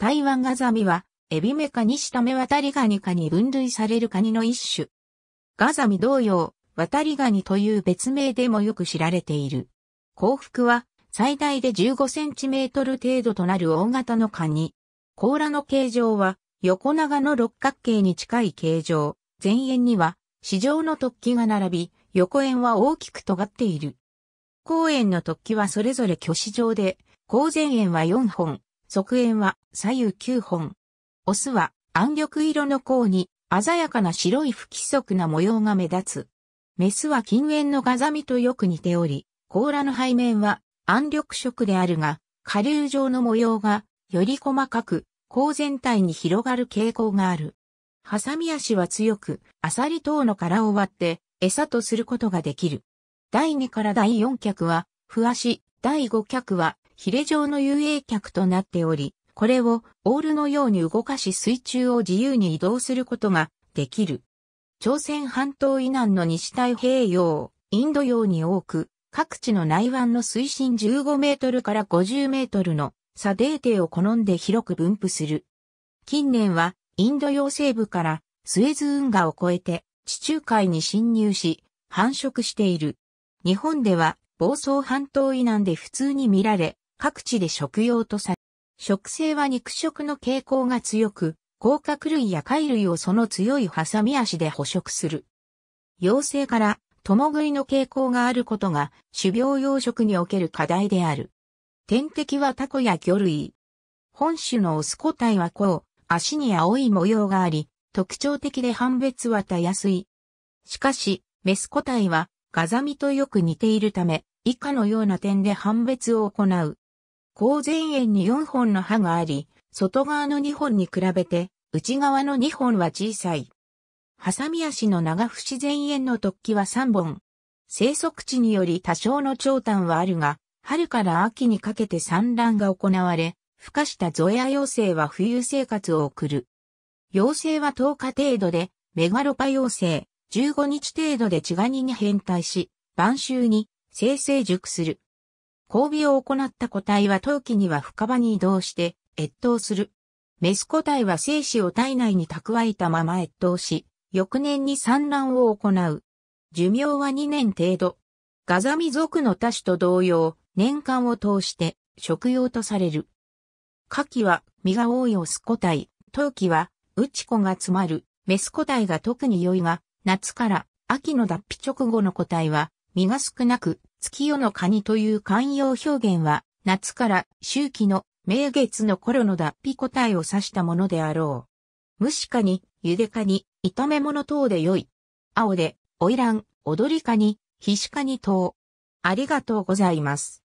台湾ガザミは、エビメカニシタメワタリガニ科に分類されるカニの一種。ガザミ同様、ワタリガニという別名でもよく知られている。幸福は、最大で15センチメートル程度となる大型のカニ。甲羅の形状は、横長の六角形に近い形状。前縁には、市場の突起が並び、横縁は大きく尖っている。後縁の突起はそれぞれ虚子状で、後前縁は4本、側縁は左右9本。オスは暗緑色の甲に鮮やかな白い不規則な模様が目立つ。メスは近縁のガザミとよく似ており、甲羅の背面は暗緑色であるが、下流状の模様がより細かく、甲全体に広がる傾向がある。ハサミ足は強く、アサリ等の殻を割って餌とすることができる。第2から第4脚は、不足、第5脚はヒレ状の遊泳客となっており、これをオールのように動かし水中を自由に移動することができる。朝鮮半島以南の西太平洋、インド洋に多く、各地の内湾の水深15メートルから50メートルの砂泥底を好んで広く分布する。近年はインド洋西部からスエズ運河を越えて地中海に侵入し繁殖している。日本では房総半島以南で普通に見られ、各地で食用とされ、食性は肉食の傾向が強く、甲殻類や貝類をその強いハサミ足で捕食する。幼生から共食いの傾向があることが種苗養殖における課題である。天敵はタコや魚類。本種のオス個体はこう、足に青い模様があり、特徴的で判別はたやすい。しかし、メス個体はガザミとよく似ているため、以下のような点で判別を行う。甲前縁に4本の歯があり、外側の2本に比べて、内側の2本は小さい。ハサミ足の長節前縁の突起は3本。生息地により多少の長短はあるが、春から秋にかけて産卵が行われ、孵化したゾエア妖精は冬生活を送る。妖精は10日程度で、メガロパ妖精、15日程度で稚ガニに変態し、晩秋に生成熟する。交尾を行った個体は冬季には深場に移動して越冬する。メス個体は精子を体内に蓄えたまま越冬し、翌年に産卵を行う。寿命は2年程度。ガザミ族の多種と同様、年間を通して食用とされる。夏季は身が多いオス個体、冬季は内子が詰まる、メス個体が特に良いが、夏から秋の脱皮直後の個体は身が少なく、月夜のカニという慣用表現は、夏から周期の明月の頃の脱皮個体を指したものであろう。蒸しカニ、茹でカニ、炒め物等で良い。青で、花魁、踊りカニ、ひしカニ等。ありがとうございます。